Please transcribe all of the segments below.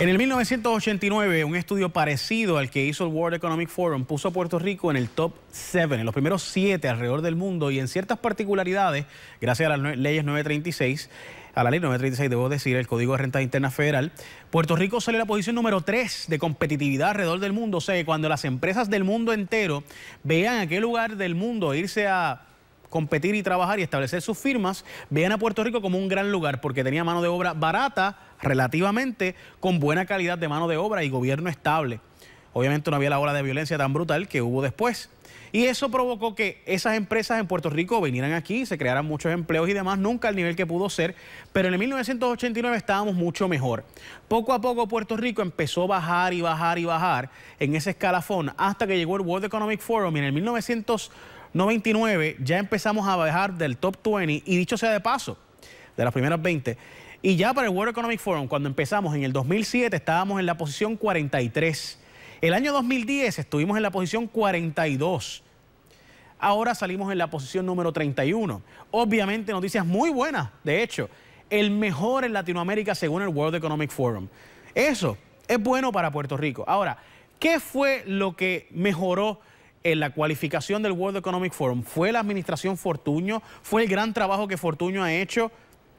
En el 1989, un estudio parecido al que hizo el World Economic Forum puso a Puerto Rico en el top 7, en los primeros 7 alrededor del mundo y en ciertas particularidades, gracias a las leyes 936, a la ley 936, debo decir, el Código de Renta Interna Federal, Puerto Rico sale a la posición número 3 de competitividad alrededor del mundo. O sea, cuando las empresas del mundo entero vean a qué lugar del mundo irse a competir y trabajar y establecer sus firmas, veían a Puerto Rico como un gran lugar porque tenía mano de obra barata, relativamente, con buena calidad de mano de obra y gobierno estable. Obviamente no había la ola de violencia tan brutal que hubo después. Y eso provocó que esas empresas en Puerto Rico vinieran aquí, se crearan muchos empleos y demás, nunca al nivel que pudo ser, pero en el 1989 estábamos mucho mejor. Poco a poco Puerto Rico empezó a bajar y bajar y bajar en ese escalafón hasta que llegó el World Economic Forum y en el 1990 99, ya empezamos a bajar del top 20 y dicho sea de paso, de las primeras 20. Y ya para el World Economic Forum, cuando empezamos en el 2007, estábamos en la posición 43. El año 2010 estuvimos en la posición 42. Ahora salimos en la posición número 31. Obviamente noticias muy buenas, de hecho, el mejor en Latinoamérica según el World Economic Forum. Eso es bueno para Puerto Rico. Ahora, ¿qué fue lo que mejoró en la cualificación del World Economic Forum fue la administración Fortuño, fue el gran trabajo que Fortuño ha hecho.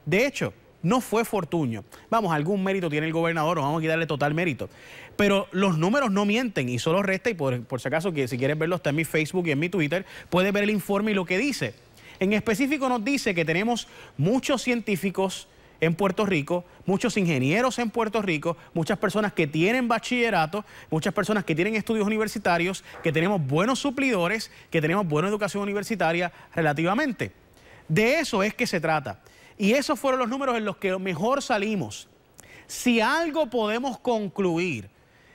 De hecho, no fue Fortuño. Vamos, algún mérito tiene el gobernador, vamos a quitarle total mérito. Pero los números no mienten y solo resta, y por, si acaso, que si quieres verlos, está en mi Facebook y en mi Twitter, puedes ver el informe y lo que dice. En específico nos dice que tenemos muchos científicos, en Puerto Rico, muchos ingenieros en Puerto Rico, muchas personas que tienen bachillerato, muchas personas que tienen estudios universitarios, que tenemos buenos suplidores, que tenemos buena educación universitaria relativamente. De eso es que se trata. Y esos fueron los números en los que mejor salimos. Si algo podemos concluir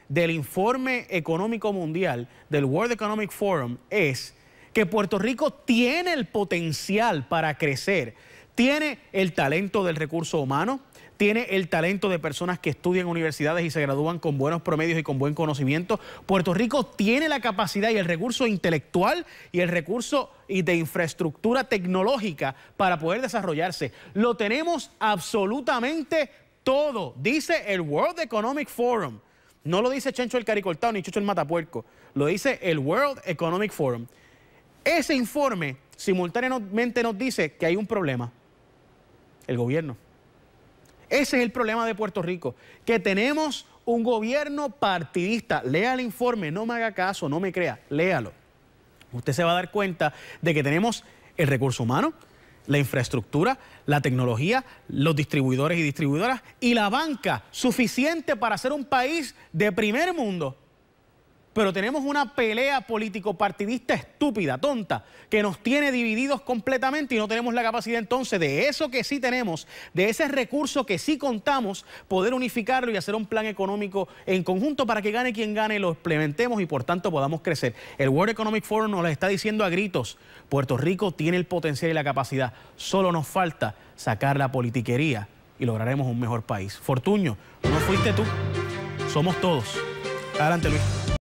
del informe económico mundial del World Economic Forum es que Puerto Rico tiene el potencial para crecer tiene el talento del recurso humano, tiene el talento de personas que estudian universidades y se gradúan con buenos promedios y con buen conocimiento. Puerto Rico tiene la capacidad y el recurso intelectual y el recurso y de infraestructura tecnológica para poder desarrollarse. Lo tenemos absolutamente todo, dice el World Economic Forum. No lo dice Chencho el Caricoltao ni Chucho el Matapuerco, lo dice el World Economic Forum. Ese informe simultáneamente nos dice que hay un problema el gobierno. Ese es el problema de Puerto Rico, que tenemos un gobierno partidista. Lea el informe, no me haga caso, no me crea, léalo. Usted se va a dar cuenta de que tenemos el recurso humano, la infraestructura, la tecnología, los distribuidores y distribuidoras y la banca suficiente para ser un país de primer mundo pero tenemos una pelea político-partidista estúpida, tonta, que nos tiene divididos completamente y no tenemos la capacidad entonces de eso que sí tenemos, de ese recurso que sí contamos, poder unificarlo y hacer un plan económico en conjunto para que gane quien gane, lo implementemos y por tanto podamos crecer. El World Economic Forum nos lo está diciendo a gritos, Puerto Rico tiene el potencial y la capacidad, solo nos falta sacar la politiquería y lograremos un mejor país. Fortuño, no fuiste tú, somos todos. Adelante Luis.